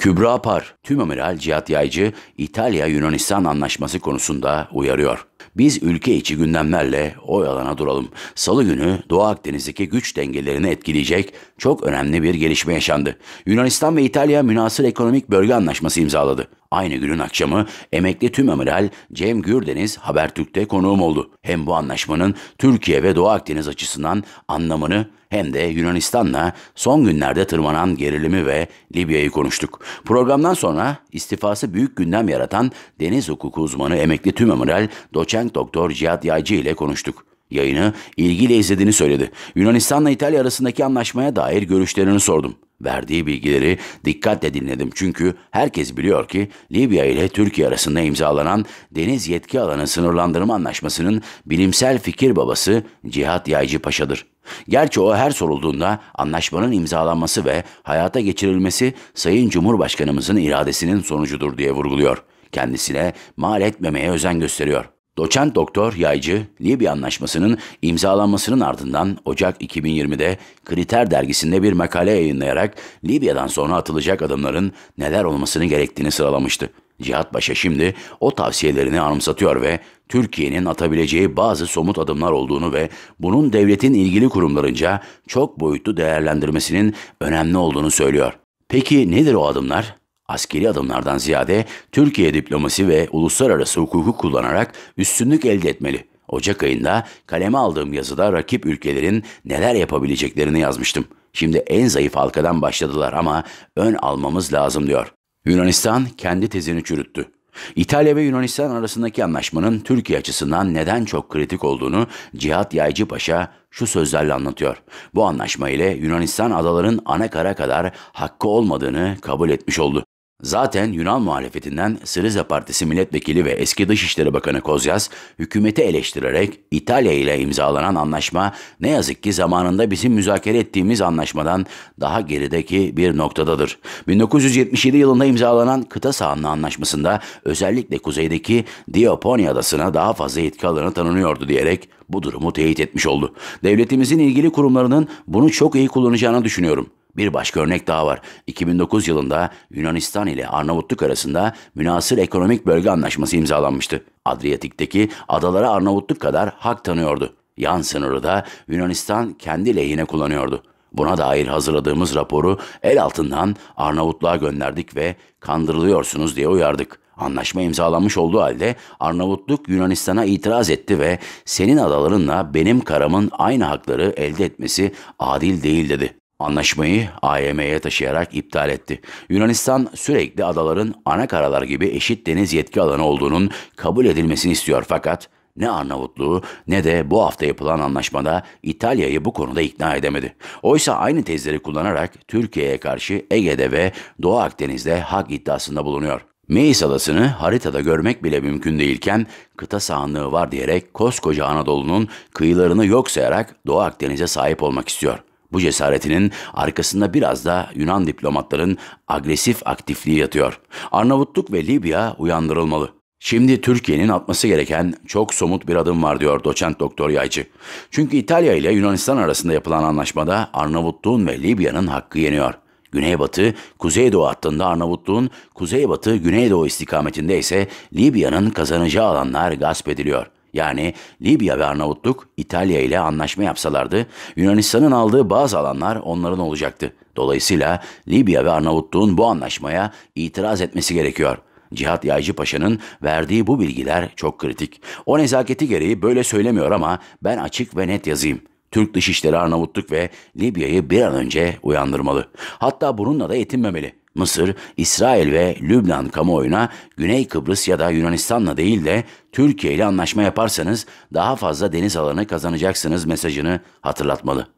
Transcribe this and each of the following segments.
Kübra Par, Tüm Amiral Cihat Yaycı, İtalya-Yunanistan anlaşması konusunda uyarıyor. Biz ülke içi gündemlerle o yalana duralım. Salı günü Doğu Akdeniz'deki güç dengelerini etkileyecek çok önemli bir gelişme yaşandı. Yunanistan ve İtalya münasır ekonomik bölge anlaşması imzaladı. Aynı günün akşamı emekli tüm tümamiral Cem Gürdeniz Habertürk'te konuğum oldu. Hem bu anlaşmanın Türkiye ve Doğu Akdeniz açısından anlamını hem de Yunanistan'la son günlerde tırmanan gerilimi ve Libya'yı konuştuk. Programdan sonra istifası büyük gündem yaratan deniz hukuku uzmanı emekli tüm tümamiral doçent doktor Cihat Yaycı ile konuştuk. Yayını ilgiyle izlediğini söyledi. Yunanistan'la İtalya arasındaki anlaşmaya dair görüşlerini sordum. Verdiği bilgileri dikkatle dinledim çünkü herkes biliyor ki Libya ile Türkiye arasında imzalanan deniz yetki alanı sınırlandırma anlaşmasının bilimsel fikir babası Cihat Yaycı Paşa'dır. Gerçi o her sorulduğunda anlaşmanın imzalanması ve hayata geçirilmesi Sayın Cumhurbaşkanımızın iradesinin sonucudur diye vurguluyor. Kendisine mal etmemeye özen gösteriyor. Doçent Doktor Yaycı, Libya Anlaşması'nın imzalanmasının ardından Ocak 2020'de Kriter dergisinde bir makale yayınlayarak Libya'dan sonra atılacak adımların neler olmasını gerektiğini sıralamıştı. Cihat Paşa şimdi o tavsiyelerini anımsatıyor ve Türkiye'nin atabileceği bazı somut adımlar olduğunu ve bunun devletin ilgili kurumlarınca çok boyutlu değerlendirmesinin önemli olduğunu söylüyor. Peki nedir o adımlar? askeri adımlardan ziyade Türkiye diplomasi ve uluslararası hukuku kullanarak üstünlük elde etmeli. Ocak ayında kaleme aldığım yazıda rakip ülkelerin neler yapabileceklerini yazmıştım. Şimdi en zayıf halkadan başladılar ama ön almamız lazım diyor. Yunanistan kendi tezini çürüttü. İtalya ve Yunanistan arasındaki anlaşmanın Türkiye açısından neden çok kritik olduğunu Cihat Yaycı Paşa şu sözlerle anlatıyor. Bu anlaşma ile Yunanistan adaların ana kara kadar hakkı olmadığını kabul etmiş oldu. Zaten Yunan muhalefetinden Siriza Partisi milletvekili ve eski Dışişleri Bakanı Kozyas, hükümeti eleştirerek İtalya ile imzalanan anlaşma ne yazık ki zamanında bizim müzakere ettiğimiz anlaşmadan daha gerideki bir noktadadır. 1977 yılında imzalanan kıta sahanlı anlaşmasında özellikle kuzeydeki Diaponia adasına daha fazla yetki alanı tanınıyordu diyerek bu durumu teyit etmiş oldu. Devletimizin ilgili kurumlarının bunu çok iyi kullanacağını düşünüyorum. Bir başka örnek daha var. 2009 yılında Yunanistan ile Arnavutluk arasında münasır ekonomik bölge anlaşması imzalanmıştı. Adriyatik'teki adalara Arnavutluk kadar hak tanıyordu. Yan sınırı da Yunanistan kendi lehine kullanıyordu. Buna dair hazırladığımız raporu el altından Arnavutluğa gönderdik ve kandırılıyorsunuz diye uyardık. Anlaşma imzalanmış olduğu halde Arnavutluk Yunanistan'a itiraz etti ve senin adalarınla benim karamın aynı hakları elde etmesi adil değil dedi. Anlaşmayı AYM'ye taşıyarak iptal etti. Yunanistan sürekli adaların ana karalar gibi eşit deniz yetki alanı olduğunun kabul edilmesini istiyor fakat ne Arnavutluğu ne de bu hafta yapılan anlaşmada İtalya'yı bu konuda ikna edemedi. Oysa aynı tezleri kullanarak Türkiye'ye karşı Ege'de ve Doğu Akdeniz'de hak iddiasında bulunuyor. Meis adasını haritada görmek bile mümkün değilken kıta sahanlığı var diyerek koskoca Anadolu'nun kıyılarını yok sayarak Doğu Akdeniz'e sahip olmak istiyor. Bu cesaretinin arkasında biraz da Yunan diplomatların agresif aktifliği yatıyor. Arnavutluk ve Libya uyandırılmalı. Şimdi Türkiye'nin atması gereken çok somut bir adım var diyor doçent doktor Yaycı. Çünkü İtalya ile Yunanistan arasında yapılan anlaşmada Arnavutluğun ve Libya'nın hakkı yeniyor. Güneybatı, Kuzeydoğu hattında Arnavutluğun, Kuzeybatı, Güneydoğu istikametinde ise Libya'nın kazanacağı alanlar gasp ediliyor.'' Yani Libya ve Arnavutluk İtalya ile anlaşma yapsalardı Yunanistan'ın aldığı bazı alanlar onların olacaktı. Dolayısıyla Libya ve Arnavutluğun bu anlaşmaya itiraz etmesi gerekiyor. Cihat Yaycı Paşa'nın verdiği bu bilgiler çok kritik. O nezaketi gereği böyle söylemiyor ama ben açık ve net yazayım. Türk Dışişleri Arnavutluk ve Libya'yı bir an önce uyandırmalı. Hatta bununla da yetinmemeli. Mısır, İsrail ve Lübnan kamuoyuna Güney Kıbrıs ya da Yunanistan'la değil de Türkiye ile anlaşma yaparsanız daha fazla deniz alanı kazanacaksınız mesajını hatırlatmalı.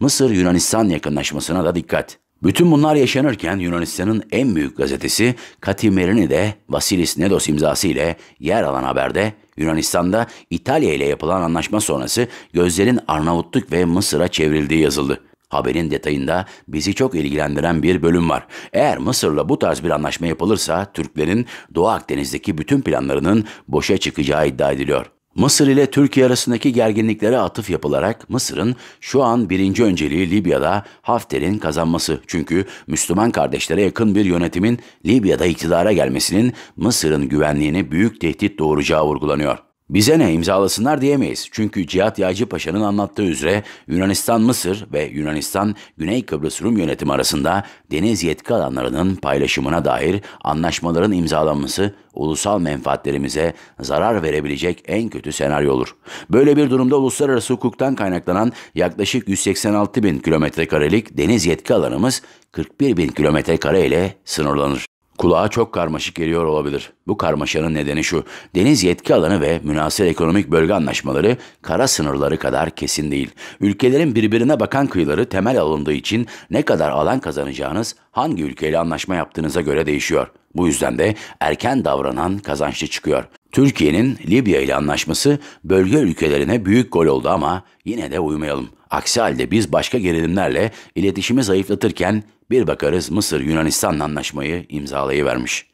Mısır Yunanistan yakınlaşmasına da dikkat. Bütün bunlar yaşanırken Yunanistan'ın en büyük gazetesi Katimerini de Vasilis Nedos imzası ile yer alan haberde Yunanistan'da İtalya ile yapılan anlaşma sonrası gözlerin Arnavutluk ve Mısır'a çevrildiği yazıldı. Haberin detayında bizi çok ilgilendiren bir bölüm var. Eğer Mısır'la bu tarz bir anlaşma yapılırsa Türklerin Doğu Akdeniz'deki bütün planlarının boşa çıkacağı iddia ediliyor. Mısır ile Türkiye arasındaki gerginliklere atıf yapılarak Mısır'ın şu an birinci önceliği Libya'da Hafter'in kazanması. Çünkü Müslüman kardeşlere yakın bir yönetimin Libya'da iktidara gelmesinin Mısır'ın güvenliğini büyük tehdit doğuracağı vurgulanıyor. Bize ne imzalasınlar diyemeyiz. Çünkü Cihat Yağcı Paşa'nın anlattığı üzere Yunanistan-Mısır ve Yunanistan-Güney Kıbrıs Rum yönetimi arasında deniz yetki alanlarının paylaşımına dair anlaşmaların imzalanması ulusal menfaatlerimize zarar verebilecek en kötü senaryo olur. Böyle bir durumda uluslararası hukuktan kaynaklanan yaklaşık 186 bin kilometrekarelik deniz yetki alanımız 41 bin kilometrekare ile sınırlanır. Kulağa çok karmaşık geliyor olabilir. Bu karmaşanın nedeni şu. Deniz yetki alanı ve münasır ekonomik bölge anlaşmaları kara sınırları kadar kesin değil. Ülkelerin birbirine bakan kıyıları temel alındığı için ne kadar alan kazanacağınız hangi ülkeyle anlaşma yaptığınıza göre değişiyor. Bu yüzden de erken davranan kazançlı çıkıyor. Türkiye'nin Libya ile anlaşması bölge ülkelerine büyük gol oldu ama yine de uymayalım. Aksi halde biz başka gerilimlerle iletişimi zayıflatırken bir bakarız Mısır Yunanistan'la anlaşmayı imzalayıvermiş.